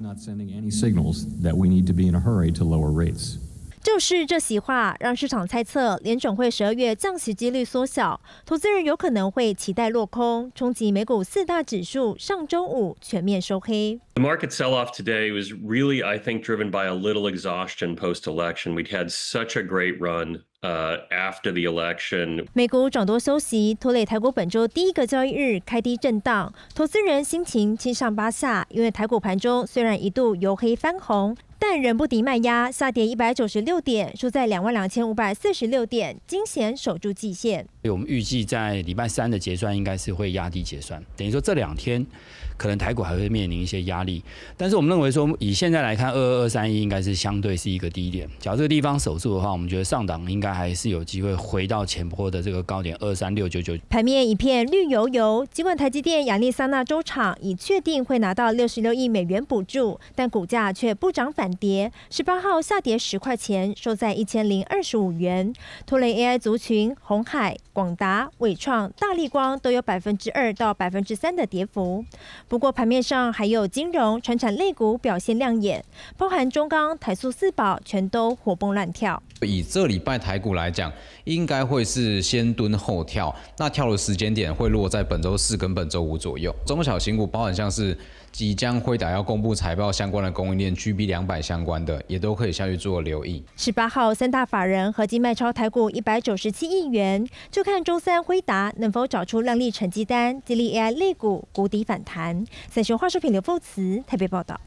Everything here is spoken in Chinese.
not sending any signals that we need to be in a hurry to lower rates. 就是这席话让市场猜测联准会十二月降息几率缩小，投资人有可能会期待落空，冲击美股四大指数上周五全面收黑。The market sell-off today was really, I think, driven by a little exhaustion post-election. We'd had such a great run 美股涨多休息，拖累台股本周第一个交易日开低震荡，投资人心情七上八下，因为台股盘中虽然一度由黑翻红。但仍不敌卖压，下跌一百九十六点，收在两万两千五百四十六点，惊险守住季线。所以我们预计在礼拜三的结算应该是会压低结算，等于说这两天可能台股还会面临一些压力。但是我们认为说，以现在来看，二二二三一应该是相对是一个低点。假如这个地方守住的话，我们觉得上档应该还是有机会回到前波的这个高点二三六九九。盘面一片绿油油，尽管台积电亚利桑那州厂已确定会拿到六十六亿美元补助，但股价却不涨反。跌十八号下跌十块钱，收在一千零二十五元。拖累 AI 族群，红海、广达、伟创、大力光都有百分之二到百分之三的跌幅。不过盘面上还有金融、船产类股表现亮眼，包含中钢、台塑、四宝全都活蹦乱跳。以这礼拜台股来讲，应该会是先蹲后跳，那跳的时间点会落在本周四跟本周五左右。中小型股包含像是即将辉达要公布财报相关的供应链 G B 两百。相关的也都可以下去做留意。十八号三大法人合计卖超台股一百九十七亿元，就看周三辉达能否找出亮丽成绩单，激励 AI 类股谷底反弹。三雄化妆品刘凤慈特别报道。